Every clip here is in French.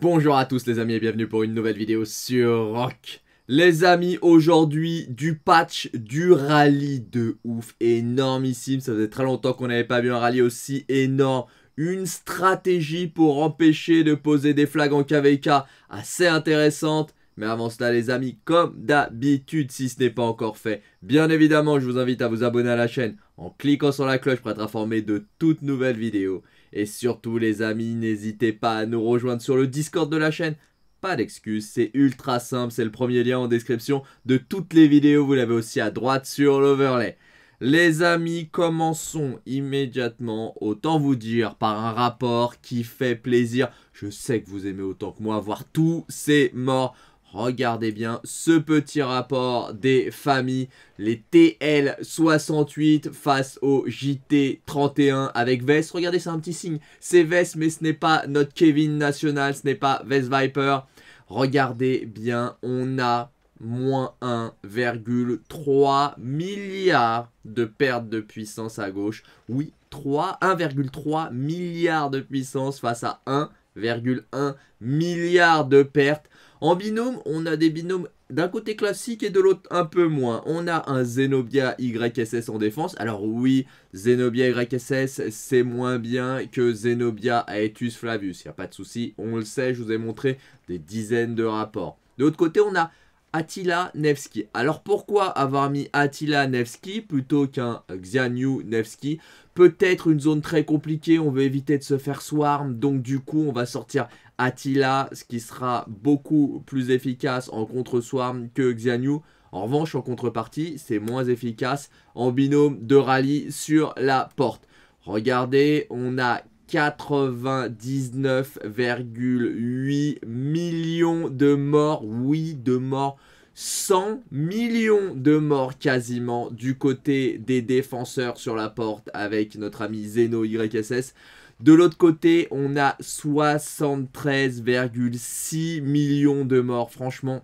Bonjour à tous les amis et bienvenue pour une nouvelle vidéo sur Rock. Les amis, aujourd'hui du patch du rallye de ouf, énormissime, ça faisait très longtemps qu'on n'avait pas vu un rallye aussi énorme une stratégie pour empêcher de poser des flags en KVK assez intéressante. Mais avant cela les amis, comme d'habitude, si ce n'est pas encore fait, bien évidemment, je vous invite à vous abonner à la chaîne en cliquant sur la cloche pour être informé de toutes nouvelles vidéos. Et surtout les amis, n'hésitez pas à nous rejoindre sur le Discord de la chaîne. Pas d'excuses, c'est ultra simple, c'est le premier lien en description de toutes les vidéos, vous l'avez aussi à droite sur l'overlay. Les amis, commençons immédiatement, autant vous dire, par un rapport qui fait plaisir. Je sais que vous aimez autant que moi voir tous ces morts. Regardez bien ce petit rapport des familles, les TL68 face au JT31 avec Vest. Regardez, c'est un petit signe. C'est VES, mais ce n'est pas notre Kevin National, ce n'est pas VES Viper. Regardez bien, on a moins 1,3 milliard de pertes de puissance à gauche. Oui, 3, 1,3 milliard de puissance face à 1,1 milliard de pertes. En binôme, on a des binômes d'un côté classique et de l'autre un peu moins. On a un Zenobia YSS en défense. Alors oui, Zenobia YSS, c'est moins bien que Zenobia Aetus Flavius. Il n'y a pas de souci, on le sait, je vous ai montré des dizaines de rapports. De l'autre côté, on a Attila Nevsky. Alors pourquoi avoir mis Attila Nevsky plutôt qu'un Xianyu Nevsky Peut-être une zone très compliquée, on veut éviter de se faire swarm, donc du coup on va sortir Attila, ce qui sera beaucoup plus efficace en contre-swarm que Xianyu. En revanche, en contrepartie, c'est moins efficace en binôme de rallye sur la porte. Regardez, on a 99,8 millions de morts, oui, de morts. 100 millions de morts quasiment du côté des défenseurs sur la porte avec notre ami Zeno YSS. De l'autre côté, on a 73,6 millions de morts. Franchement,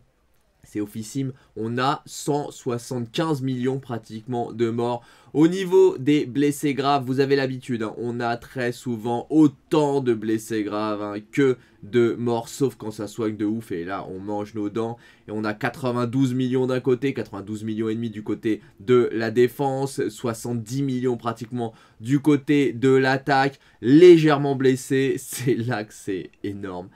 c'est officime. On a 175 millions pratiquement de morts. Au niveau des blessés graves, vous avez l'habitude, hein. on a très souvent autant de blessés graves hein, que de morts, sauf quand ça soigne de ouf. Et là, on mange nos dents. Et on a 92 millions d'un côté, 92 millions et demi du côté de la défense, 70 millions pratiquement du côté de l'attaque. Légèrement blessés, c'est là que c'est énorme.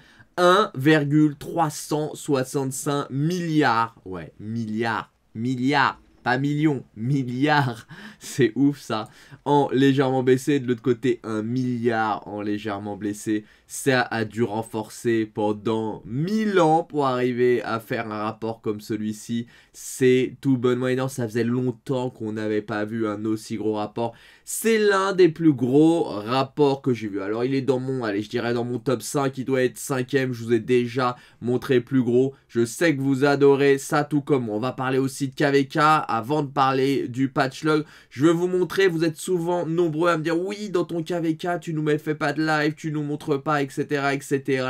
1,365 milliards. Ouais, milliards, milliards million millions, milliards, c'est ouf ça, en légèrement baissé, de l'autre côté un milliard en légèrement blessé, ça a dû renforcer pendant 1000 ans pour arriver à faire un rapport comme celui-ci, c'est tout bonnement non ça faisait longtemps qu'on n'avait pas vu un aussi gros rapport, c'est l'un des plus gros rapports que j'ai vu, alors il est dans mon, allez je dirais dans mon top 5, il doit être 5ème, je vous ai déjà montré plus gros, je sais que vous adorez ça tout comme on va parler aussi de KVK, avant de parler du patchlog, je veux vous montrer, vous êtes souvent nombreux à me dire oui dans ton KVK tu nous fais pas de live, tu nous montres pas, etc. etc.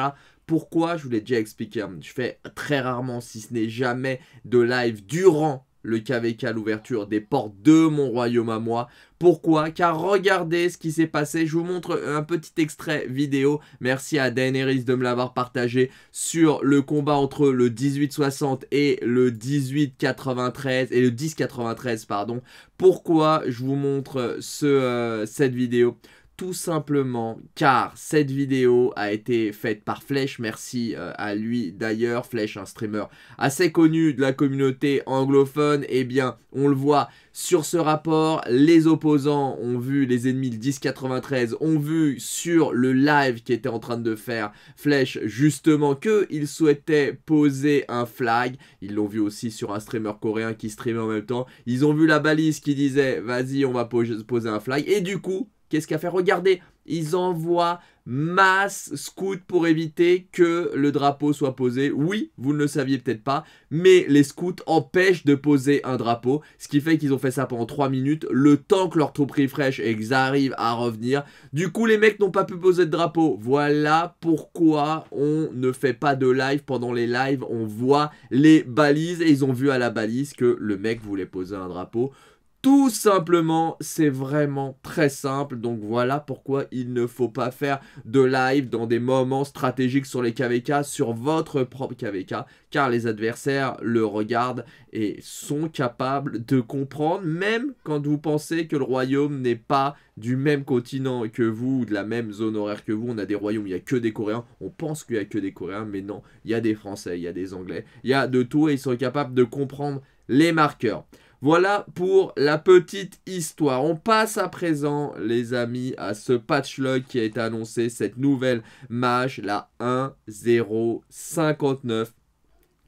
Pourquoi Je vous l'ai déjà expliqué, hein. je fais très rarement, si ce n'est jamais, de live durant le KVK à l'ouverture des portes de mon royaume à moi. Pourquoi Car regardez ce qui s'est passé. Je vous montre un petit extrait vidéo. Merci à Daenerys de me l'avoir partagé sur le combat entre le 1860 et le 1893 et le 1093 pardon. Pourquoi je vous montre ce, euh, cette vidéo tout simplement car cette vidéo a été faite par Flesh. merci euh, à lui d'ailleurs, Flesh, un streamer assez connu de la communauté anglophone, et eh bien on le voit sur ce rapport, les opposants ont vu, les ennemis de 1093 ont vu sur le live qui était en train de faire Flesh. justement qu'ils souhaitaient poser un flag, ils l'ont vu aussi sur un streamer coréen qui streamait en même temps, ils ont vu la balise qui disait vas-y on va poser un flag, et du coup Qu'est-ce qu'il a fait Regardez, ils envoient masse scouts pour éviter que le drapeau soit posé. Oui, vous ne le saviez peut-être pas, mais les scouts empêchent de poser un drapeau, ce qui fait qu'ils ont fait ça pendant 3 minutes, le temps que leur troupe refresh et qu'ils arrivent à revenir. Du coup, les mecs n'ont pas pu poser de drapeau. Voilà pourquoi on ne fait pas de live. Pendant les lives, on voit les balises et ils ont vu à la balise que le mec voulait poser un drapeau. Tout simplement, c'est vraiment très simple. Donc voilà pourquoi il ne faut pas faire de live dans des moments stratégiques sur les KVK, sur votre propre KVK, car les adversaires le regardent et sont capables de comprendre, même quand vous pensez que le royaume n'est pas du même continent que vous, ou de la même zone horaire que vous. On a des royaumes, il n'y a que des Coréens. On pense qu'il n'y a que des Coréens, mais non, il y a des Français, il y a des Anglais, il y a de tout et ils sont capables de comprendre les marqueurs. Voilà pour la petite histoire. On passe à présent, les amis, à ce patch log qui a été annoncé, cette nouvelle mage, la 1-0-59,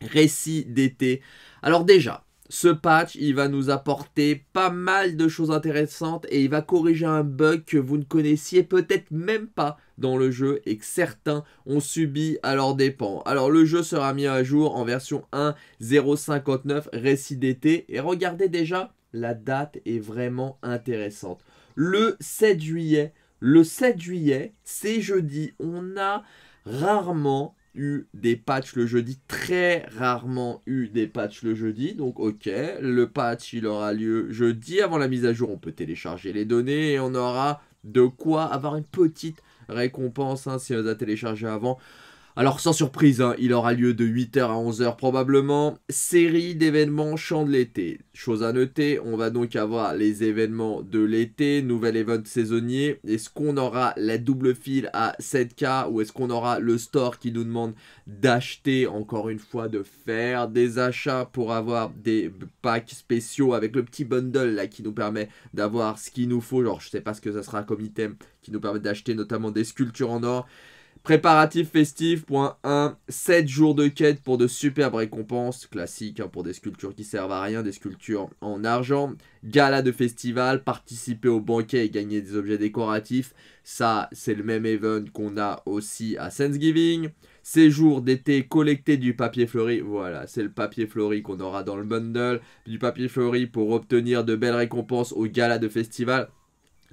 récit d'été. Alors déjà, ce patch, il va nous apporter pas mal de choses intéressantes et il va corriger un bug que vous ne connaissiez peut-être même pas dans le jeu et que certains ont subi à leur dépens. Alors le jeu sera mis à jour en version 1.059 récit d'été et regardez déjà, la date est vraiment intéressante. Le 7 juillet, le 7 juillet, c'est jeudi, on a rarement eu des patchs le jeudi, très rarement eu des patchs le jeudi. Donc ok, le patch il aura lieu jeudi avant la mise à jour. On peut télécharger les données et on aura de quoi avoir une petite récompense hein, si on les a téléchargé avant. Alors sans surprise, hein, il aura lieu de 8h à 11h probablement. Série d'événements champ de l'été. Chose à noter, on va donc avoir les événements de l'été, nouvel event saisonnier. Est-ce qu'on aura la double file à 7K ou est-ce qu'on aura le store qui nous demande d'acheter, encore une fois, de faire des achats pour avoir des packs spéciaux avec le petit bundle là qui nous permet d'avoir ce qu'il nous faut. Genre je sais pas ce que ça sera comme item qui nous permet d'acheter notamment des sculptures en or. Préparatif festif, point 1, 7 jours de quête pour de superbes récompenses, classiques hein, pour des sculptures qui servent à rien, des sculptures en argent, gala de festival, participer au banquet et gagner des objets décoratifs, ça c'est le même event qu'on a aussi à Thanksgiving, séjour d'été, collecter du papier fleuri, voilà c'est le papier fleuri qu'on aura dans le bundle, du papier fleuri pour obtenir de belles récompenses au gala de festival,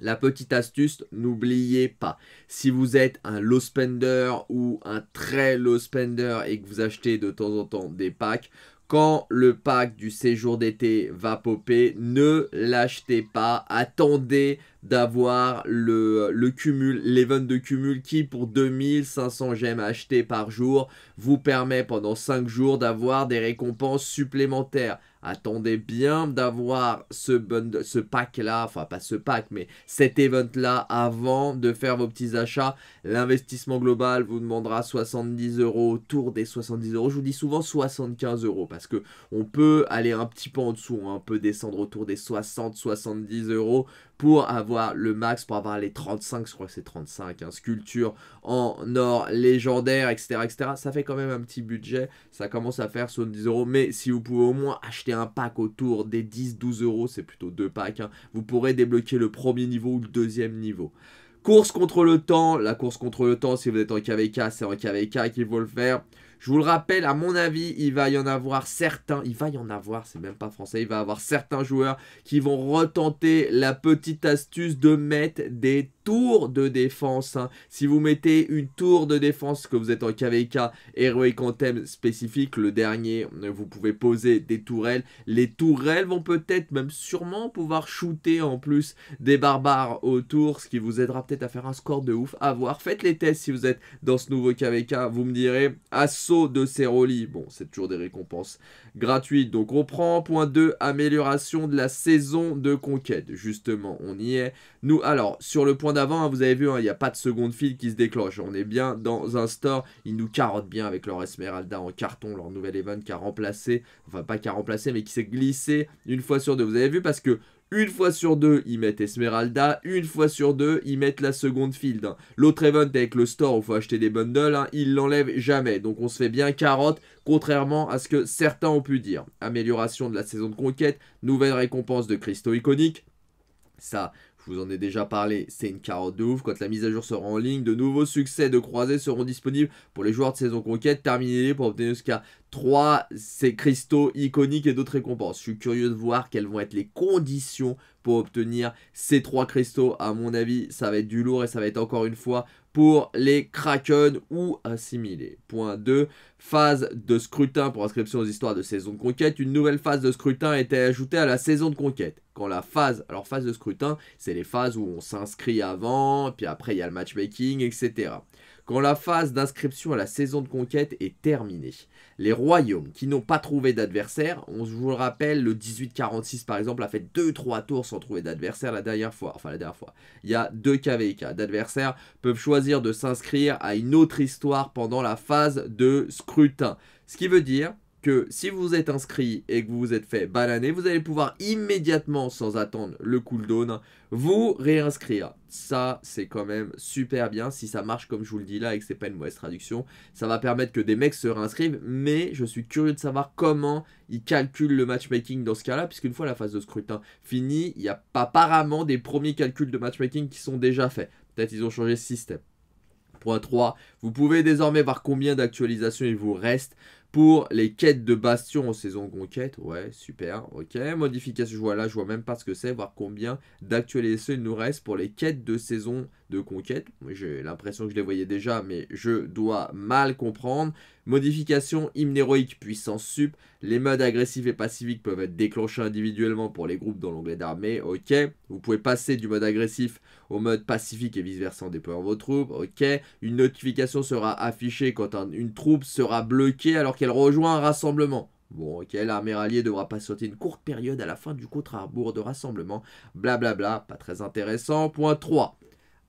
la petite astuce, n'oubliez pas, si vous êtes un low spender ou un très low spender et que vous achetez de temps en temps des packs, quand le pack du séjour d'été va popper, ne l'achetez pas. Attendez d'avoir le, le cumul, l'event de cumul qui pour 2500 gemmes achetées par jour vous permet pendant 5 jours d'avoir des récompenses supplémentaires attendez bien d'avoir ce, ce pack-là, enfin pas ce pack, mais cet event-là avant de faire vos petits achats. L'investissement global vous demandera 70 euros, autour des 70 euros. Je vous dis souvent 75 euros parce que on peut aller un petit peu en dessous, un hein. on peut descendre autour des 60, 70 euros pour avoir le max, pour avoir les 35, je crois que c'est 35, sculpture hein, sculptures en or légendaire, etc., etc. Ça fait quand même un petit budget, ça commence à faire 70 euros, mais si vous pouvez au moins acheter un pack autour des 10-12 euros, c'est plutôt deux packs, hein, vous pourrez débloquer le premier niveau ou le deuxième niveau. Course contre le temps, la course contre le temps, si vous êtes en KVK, c'est en KVK qu'il faut le faire. Je vous le rappelle, à mon avis, il va y en avoir certains, il va y en avoir, c'est même pas français, il va y avoir certains joueurs qui vont retenter la petite astuce de mettre des tours de défense. Hein. Si vous mettez une tour de défense, que vous êtes en KVK, Heroic Anthem spécifique, le dernier, euh, vous pouvez poser des tourelles. Les tourelles vont peut-être, même sûrement, pouvoir shooter en plus des barbares autour, ce qui vous aidera peut-être à faire un score de ouf. À voir, faites les tests si vous êtes dans ce nouveau KVK, vous me direz, à ce de Ceroli. Bon, c'est toujours des récompenses gratuites. Donc on prend. Point 2, amélioration de la saison de conquête. Justement, on y est. Nous, alors, sur le point d'avant, hein, vous avez vu, hein, il y n'y a pas de seconde file qui se déclenche. On est bien dans un store. Ils nous carottent bien avec leur Esmeralda en carton, leur nouvel event qui a remplacé, enfin pas qui a remplacé, mais qui s'est glissé une fois sur deux. Vous avez vu parce que une fois sur deux, ils mettent Esmeralda. Une fois sur deux, ils mettent la seconde field. L'autre event avec le store où il faut acheter des bundles, il hein, ils l'enlèvent jamais. Donc on se fait bien carotte, contrairement à ce que certains ont pu dire. Amélioration de la saison de conquête, nouvelle récompense de cristaux iconiques. Ça, vous en ai déjà parlé, c'est une carotte de ouf. Quand la mise à jour sera en ligne, de nouveaux succès de croisés seront disponibles pour les joueurs de saison conquête. Terminé les pour obtenir jusqu'à 3 ces cristaux iconiques et d'autres récompenses. Je suis curieux de voir quelles vont être les conditions pour obtenir ces 3 cristaux. À mon avis, ça va être du lourd et ça va être encore une fois pour les Kraken ou assimilés. Point 2 phase de scrutin pour inscription aux histoires de saison de conquête, une nouvelle phase de scrutin a été ajoutée à la saison de conquête. Quand la phase, alors phase de scrutin, c'est les phases où on s'inscrit avant, puis après il y a le matchmaking, etc. Quand la phase d'inscription à la saison de conquête est terminée, les royaumes qui n'ont pas trouvé d'adversaire, on vous le rappelle, le 1846 par exemple a fait 2-3 tours sans trouver d'adversaire la dernière fois, enfin la dernière fois. Il y a 2 KVK d'adversaires peuvent choisir de s'inscrire à une autre histoire pendant la phase de scrutin scrutin. Ce qui veut dire que si vous êtes inscrit et que vous vous êtes fait bananer, vous allez pouvoir immédiatement, sans attendre le cooldown, vous réinscrire. Ça, c'est quand même super bien. Si ça marche comme je vous le dis là et que c'est pas une mauvaise traduction, ça va permettre que des mecs se réinscrivent. Mais je suis curieux de savoir comment ils calculent le matchmaking dans ce cas-là, puisqu'une fois la phase de scrutin finie, il n'y a pas apparemment des premiers calculs de matchmaking qui sont déjà faits. Peut-être ils ont changé de système. 3, vous pouvez désormais voir combien d'actualisations il vous reste pour les quêtes de bastion en saison conquête. Ouais, super, ok. Modification, je vois là, je vois même pas ce que c'est, voir combien d'actualisations il nous reste pour les quêtes de saison de conquête. J'ai l'impression que je les voyais déjà, mais je dois mal comprendre. Modification, hymne héroïque, puissance sup. Les modes agressifs et pacifiques peuvent être déclenchés individuellement pour les groupes dans l'onglet d'armée. Ok. Vous pouvez passer du mode agressif au mode pacifique et vice-versa en déployant vos troupes. Ok. Une notification sera affichée quand une troupe sera bloquée alors qu'elle rejoint un rassemblement. Bon, ok, l'armée ralliée devra sauter une courte période à la fin du contre-arbour de rassemblement. Blablabla, bla bla, pas très intéressant. Point 3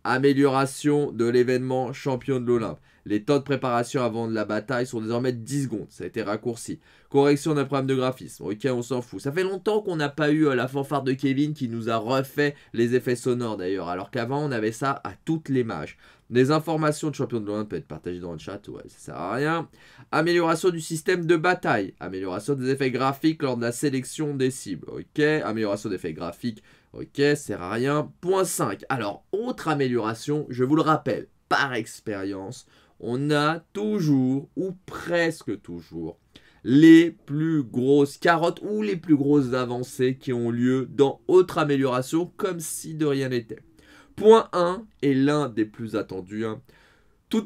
amélioration de l'événement champion de l'Olympe. Les temps de préparation avant de la bataille sont désormais de 10 secondes. Ça a été raccourci. Correction d'un problème de graphisme. Ok, on s'en fout. Ça fait longtemps qu'on n'a pas eu euh, la fanfare de Kevin qui nous a refait les effets sonores d'ailleurs. Alors qu'avant, on avait ça à toutes les mages. Des informations de champion de loin peuvent être partagées dans le chat, ouais, ça sert à rien. Amélioration du système de bataille. Amélioration des effets graphiques lors de la sélection des cibles. Ok, amélioration des effets graphiques. Ok, sert à rien. Point 5. Alors, autre amélioration, je vous le rappelle, par expérience, on a toujours ou presque toujours les plus grosses carottes ou les plus grosses avancées qui ont lieu dans autre amélioration comme si de rien n'était. Point 1 est l'un des plus attendus. Hein. 6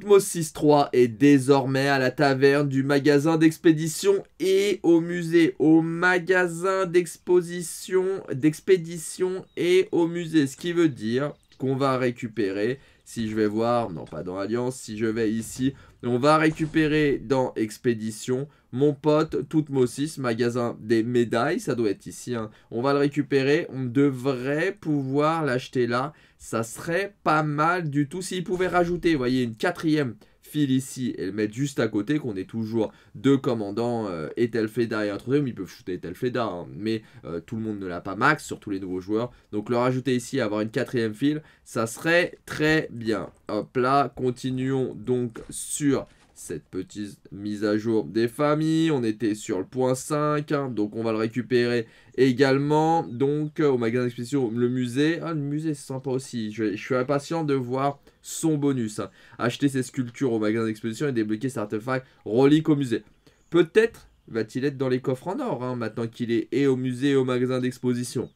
6.3 est désormais à la taverne du magasin d'expédition et au musée. Au magasin d'exposition, d'expédition et au musée. Ce qui veut dire qu'on va récupérer si je vais voir, non pas dans Alliance, si je vais ici, on va récupérer dans Expédition mon pote Toutmosis, magasin des médailles, ça doit être ici. Hein. On va le récupérer, on devrait pouvoir l'acheter là. Ça serait pas mal du tout s'il pouvait rajouter, vous voyez, une quatrième ici et le mettre juste à côté, qu'on est toujours deux commandants, euh, et tel Feda et un troisième, ils peuvent shooter tel Feda, hein. mais euh, tout le monde ne l'a pas max, sur tous les nouveaux joueurs. Donc le rajouter ici, avoir une quatrième file, ça serait très bien. Hop là, continuons donc sur cette petite mise à jour des familles. On était sur le point 5, hein, donc on va le récupérer également. Donc euh, au magasin d'exposition, le musée. Ah, le musée, c'est sympa aussi. Je, suis impatient de voir son bonus. Hein. Acheter ses sculptures au magasin d'exposition et débloquer cet artefact relique au musée. Peut-être va-t-il être dans les coffres en or, hein, maintenant qu'il est et au musée et au magasin d'exposition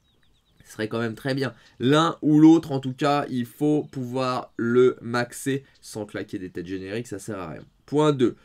ce serait quand même très bien. L'un ou l'autre, en tout cas, il faut pouvoir le maxer sans claquer des têtes génériques, ça sert à rien. Point 2.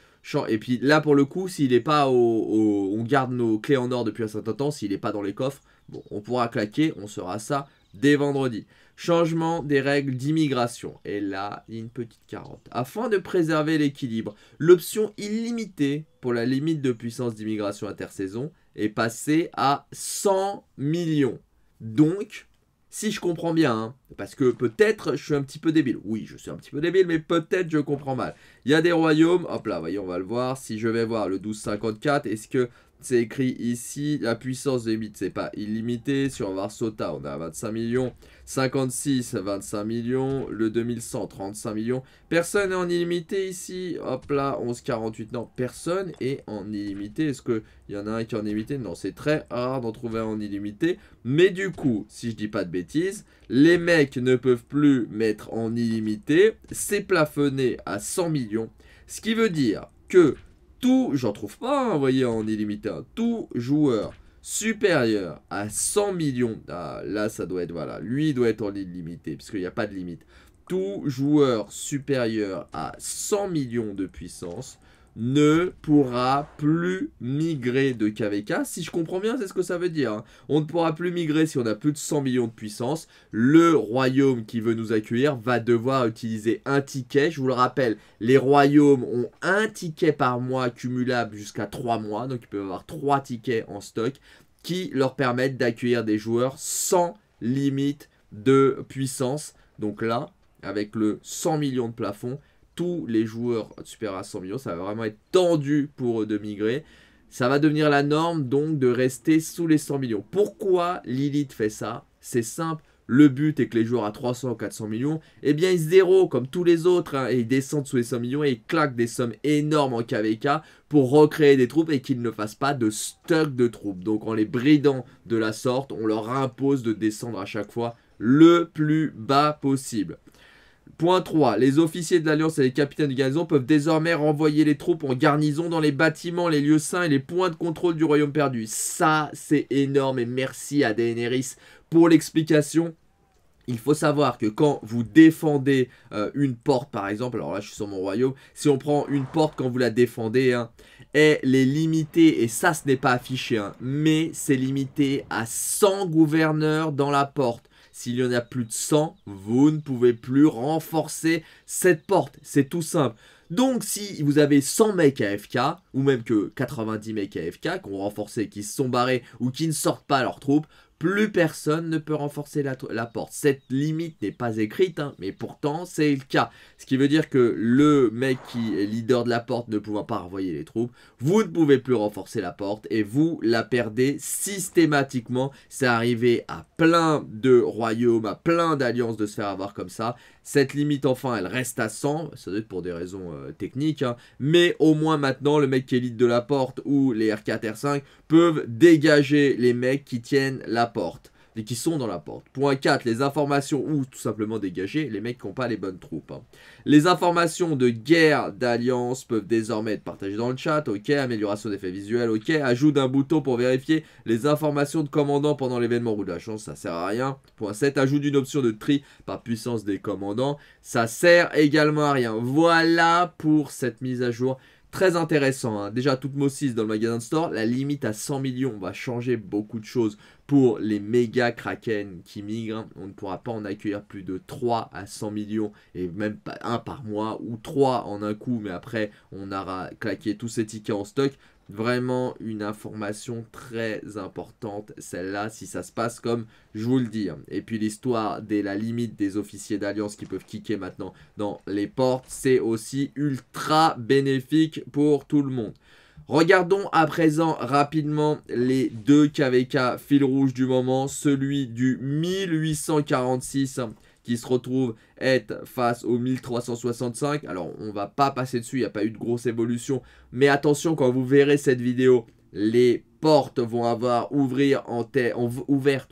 Et puis là, pour le coup, s'il n'est pas au, On garde nos clés en or depuis un certain temps, s'il n'est pas dans les coffres, bon, on pourra claquer, on sera ça dès vendredi. Changement des règles d'immigration. Et là, une petite carotte. Afin de préserver l'équilibre, l'option illimitée pour la limite de puissance d'immigration intersaison est passée à 100 millions. Donc, si je comprends bien, hein, parce que peut-être je suis un petit peu débile. Oui, je suis un petit peu débile, mais peut-être je comprends mal. Il y a des royaumes, hop là, voyez, on va le voir. Si je vais voir le 1254, est-ce que c'est écrit ici, la puissance des bits, c'est pas illimité. Sur Varsota, on a 25 millions. 56, 25 millions. Le 2100, 35 millions. Personne est en illimité ici. Hop là, 11,48. Non, personne est en illimité. Est-ce qu'il y en a un qui est en illimité Non, c'est très rare d'en trouver un en illimité. Mais du coup, si je dis pas de bêtises, les mecs ne peuvent plus mettre en illimité. C'est plafonné à 100 millions. Ce qui veut dire que tout, j'en trouve pas, vous hein, voyez, en illimité, hein. tout joueur supérieur à 100 millions, ah, là ça doit être, voilà, lui doit être en illimité, puisqu'il n'y a pas de limite. Tout joueur supérieur à 100 millions de puissance ne pourra plus migrer de KVK. Si je comprends bien, c'est ce que ça veut dire. Hein. On ne pourra plus migrer si on a plus de 100 millions de puissance. Le royaume qui veut nous accueillir va devoir utiliser un ticket. Je vous le rappelle, les royaumes ont un ticket par mois cumulable jusqu'à 3 mois. Donc, ils peuvent avoir 3 tickets en stock qui leur permettent d'accueillir des joueurs sans limite de puissance. Donc là, avec le 100 millions de plafond, tous les joueurs supérieurs à 100 millions. Ça va vraiment être tendu pour eux de migrer. Ça va devenir la norme donc de rester sous les 100 millions. Pourquoi Lilith fait ça C'est simple. Le but est que les joueurs à 300 ou 400 millions, eh bien ils zéro comme tous les autres hein, et ils descendent sous les 100 millions et ils claquent des sommes énormes en KVK pour recréer des troupes et qu'ils ne fassent pas de stock de troupes. Donc en les bridant de la sorte, on leur impose de descendre à chaque fois le plus bas possible. Point 3. Les officiers de l'Alliance et les capitaines de garnison peuvent désormais renvoyer les troupes en garnison dans les bâtiments, les lieux saints et les points de contrôle du royaume perdu. Ça, c'est énorme et merci à Daenerys pour l'explication. Il faut savoir que quand vous défendez euh, une porte, par exemple, alors là je suis sur mon royaume, si on prend une porte quand vous la défendez, hein, elle est limitée, et ça ce n'est pas affiché, hein, mais c'est limité à 100 gouverneurs dans la porte. S'il y en a plus de 100, vous ne pouvez plus renforcer cette porte. C'est tout simple. Donc si vous avez 100 mecs AFK, ou même que 90 mecs AFK qui ont renforcé, qui se sont barrés ou qui ne sortent pas leurs troupes, plus personne ne peut renforcer la, porte. Cette limite n'est pas écrite, hein, mais pourtant c'est le cas. Ce qui veut dire que le mec qui est leader de la porte ne pouvant pas renvoyer les troupes, vous ne pouvez plus renforcer la porte et vous la perdez systématiquement. C'est arrivé à plein de royaumes, à plein d'alliances de se faire avoir comme ça. Cette limite enfin elle reste à 100, ça doit être pour des raisons euh, techniques, hein. mais au moins maintenant le mec qui est leader de la porte ou les R4, R5 peuvent dégager les mecs qui tiennent la porte porte et qui sont dans la porte. Point 4, les informations ou tout simplement dégagées, les mecs qui n'ont pas les bonnes troupes. Hein. Les informations de guerre d'alliance peuvent désormais être partagées dans le chat, ok, amélioration d'effet visuel, ok, ajout d'un bouton pour vérifier les informations de commandant pendant l'événement roue de la chance, ça sert à rien. Point 7, ajout d'une option de tri par puissance des commandants, ça sert également à rien. Voilà pour cette mise à jour très intéressant. Hein. Déjà, toute 6 dans le magasin de store, la limite à 100 millions va changer beaucoup de choses pour les méga kraken qui migrent. Hein. On ne pourra pas en accueillir plus de 3 à 100 millions et même pas un par mois ou 3 en un coup, mais après on aura claqué tous ces tickets en stock. Vraiment une information très importante, celle-là, si ça se passe comme je vous le dis. Hein. Et puis l'histoire de la limite des officiers d'alliance qui peuvent kicker maintenant dans les portes, c'est aussi ultra bénéfique pour tout le monde. Regardons à présent rapidement les deux KVK fil rouge du moment. Celui du 1846 qui se retrouve être face au 1365. Alors on va pas passer dessus, il n'y a pas eu de grosse évolution. Mais attention quand vous verrez cette vidéo, les portes vont avoir ouvrir en terre, ouvrir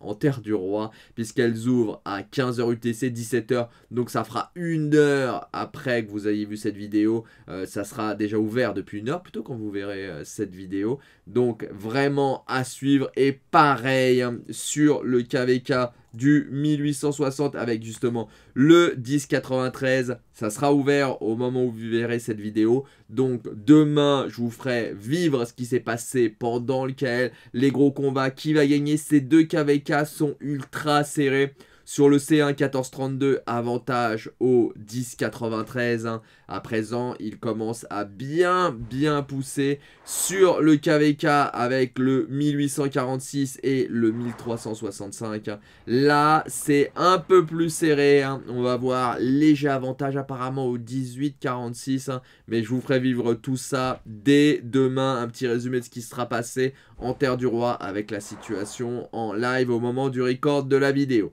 en terre du roi, puisqu'elles ouvrent à 15h UTC, 17h. Donc ça fera une heure après que vous ayez vu cette vidéo. Euh, ça sera déjà ouvert depuis une heure, plutôt quand vous verrez euh, cette vidéo. Donc vraiment à suivre. Et pareil hein, sur le KVK du 1860 avec justement le 1093. Ça sera ouvert au moment où vous verrez cette vidéo. Donc demain, je vous ferai vivre ce qui s'est passé pendant lequel les gros combats, qui va gagner. Ces deux KVK sont ultra serrés. Sur le C1, 14.32, avantage au 10.93. Hein. À présent, il commence à bien, bien pousser sur le KVK avec le 1846 et le 1365. Hein. Là, c'est un peu plus serré. Hein. On va voir léger avantage apparemment au 1846. Mais je vous ferai vivre tout ça dès demain. Un petit résumé de ce qui sera passé en Terre du Roi avec la situation en live au moment du record de la vidéo.